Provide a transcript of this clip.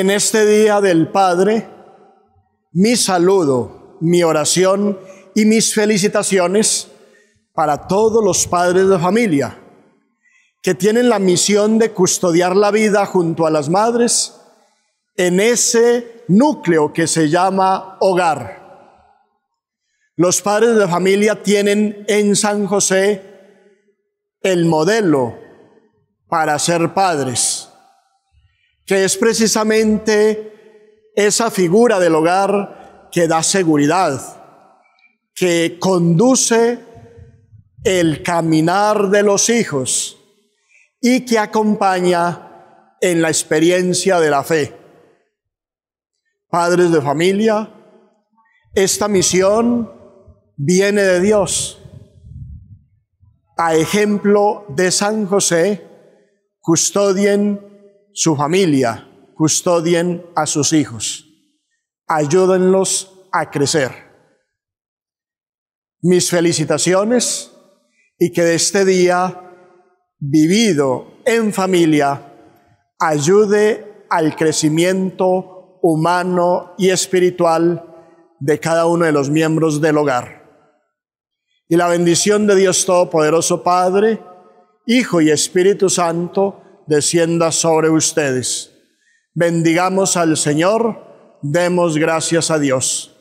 en este día del Padre, mi saludo, mi oración y mis felicitaciones para todos los padres de familia que tienen la misión de custodiar la vida junto a las madres en ese núcleo que se llama hogar. Los padres de familia tienen en San José el modelo para ser padres que es precisamente esa figura del hogar que da seguridad, que conduce el caminar de los hijos y que acompaña en la experiencia de la fe. Padres de familia, esta misión viene de Dios. A ejemplo de San José, custodien su familia, custodien a sus hijos, ayúdenlos a crecer. Mis felicitaciones y que de este día vivido en familia ayude al crecimiento humano y espiritual de cada uno de los miembros del hogar. Y la bendición de Dios Todopoderoso Padre, Hijo y Espíritu Santo, descienda sobre ustedes. Bendigamos al Señor, demos gracias a Dios.